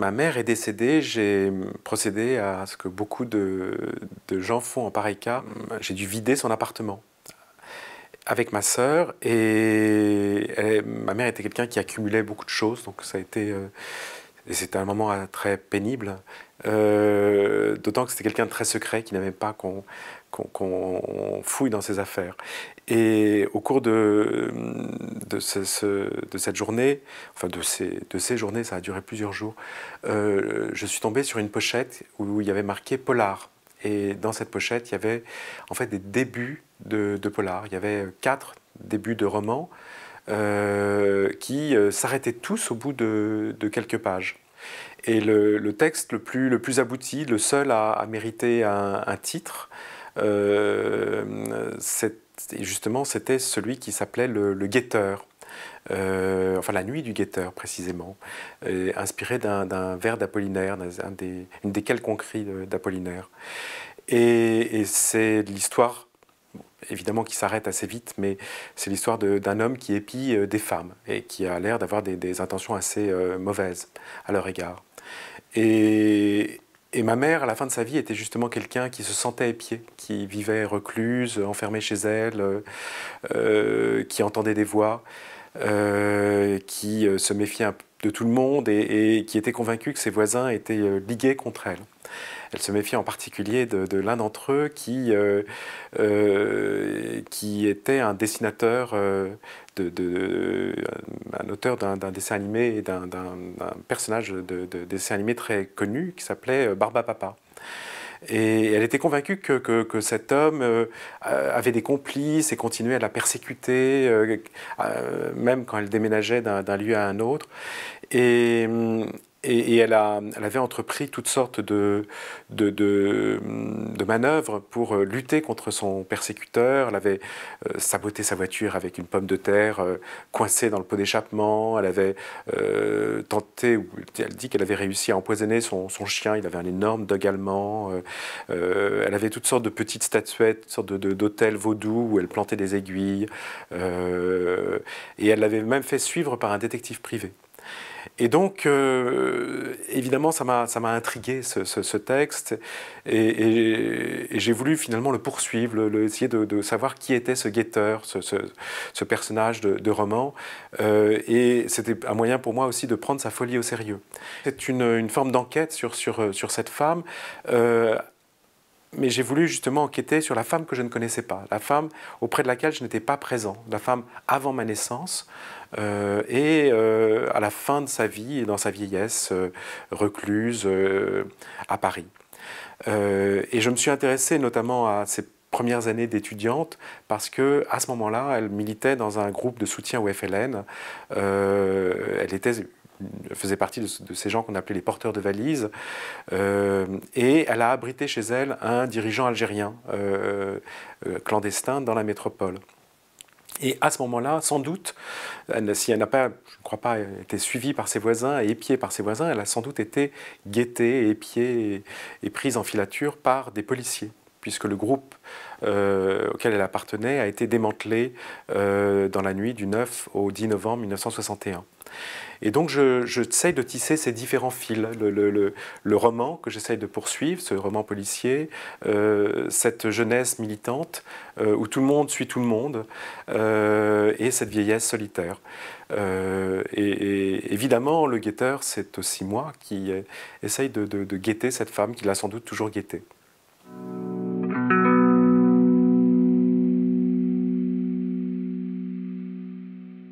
ma mère est décédée, j'ai procédé à ce que beaucoup de, gens font en pareil cas. J'ai dû vider son appartement avec ma sœur et ma mère était quelqu'un qui accumulait beaucoup de choses, donc ça a été euh, c'était un moment euh, très pénible. Euh, d'autant que c'était quelqu'un de très secret qui n'aimait pas qu'on fouille dans ses affaires. Et au cours de, de, de cette journée, enfin de ces, de ces journées, ça a duré plusieurs jours, euh, je suis tombé sur une pochette où il y avait marqué Polar. Et dans cette pochette, il y avait en fait des débuts de, de Polar. Il y avait quatre débuts de romans euh, qui euh, s'arrêtaient tous au bout de, de quelques pages. Et le, texte le plus, le plus abouti, le seul à, à mériter un, titre, euh, c'est et justement, c'était celui qui s'appelait le, guetteur. Euh, enfin la nuit du guetteur précisément, inspiré d'un vers d'Apollinaire, une des, une des d'Apollinaire. Et, c'est l'histoire, évidemment qui s'arrête assez vite, mais c'est l'histoire d'un homme qui épie euh, des femmes et qui a l'air d'avoir des, intentions assez euh, mauvaises à leur égard. Et, et ma mère, à la fin de sa vie, était justement quelqu'un qui se sentait épié, qui vivait recluse, enfermée chez elle, euh, euh, qui entendait des voix, euh, qui se méfiait un peu de tout le monde et, qui était convaincu que ses voisins étaient euh, ligués contre elle. Elle se méfiait en particulier de, l'un d'entre eux qui, euh, euh, qui était un dessinateur, de, un auteur d'un dessin animé d'un personnage de, dessin animé très connu qui s'appelait Barba Papa. Et elle était convaincue que, cet homme euh, avait des complices et continuait à la persécuter, euh, euh, même quand elle déménageait d'un lieu à un autre. Hum, et, elle, avait entrepris toutes sortes de, manœuvres pour euh, lutter contre son persécuteur. Elle avait euh, saboté sa voiture avec une pomme de terre euh, coincée dans le pot d'échappement. Elle avait tenté, elle dit qu'elle avait réussi à empoisonner son, chien. Il avait un énorme dog allemand. elle avait toutes sortes de petites statuettes, toutes sortes d'hôtels vaudous où elle plantait des aiguilles. et elle l'avait même fait suivre par un détective privé. Et donc, euh, évidemment, ça m'a intrigué ce, ce, texte, et, j'ai voulu finalement le poursuivre, le, essayer de, savoir qui était ce guetteur, ce, ce personnage de, roman. Euh, et c'était un moyen pour moi aussi de prendre sa folie au sérieux. C'est une, une, forme d'enquête sur, sur, sur, cette femme. Euh, mais j'ai voulu justement enquêter sur la femme que je ne connaissais pas, la femme auprès de laquelle je n'étais pas présent, la femme avant ma naissance euh, et euh, à la fin de sa vie et dans sa vieillesse euh, recluse à Paris. et je me suis intéressé notamment à ses premières années d'étudiante parce que à ce moment-là, elle militait dans un groupe de soutien au FLN. elle était faisait partie de, ces gens qu'on appelait les porteurs de valises. Euh, et elle a abrité chez elle un dirigeant algérien euh, euh, clandestin dans la métropole. Et à ce moment-là, sans doute, si elle n'a pas, je ne crois pas, été suivie par ses voisins et épiée par ses voisins, elle a sans doute été guettée, épiée et, prise en filature par des policiers puisque le groupe auquel elle appartenait a été démantelé dans la nuit du 9 au 10 novembre 1961. Et donc, j'essaye de tisser ces différents fils. Le, roman que j'essaye de poursuivre, ce roman policier, euh, cette jeunesse militante euh, où tout le monde suit tout le monde, euh, et cette vieillesse solitaire. Et, évidemment, le guetteur, c'est aussi moi qui essaye de, de guetter cette femme qui l'a sans doute toujours guettée.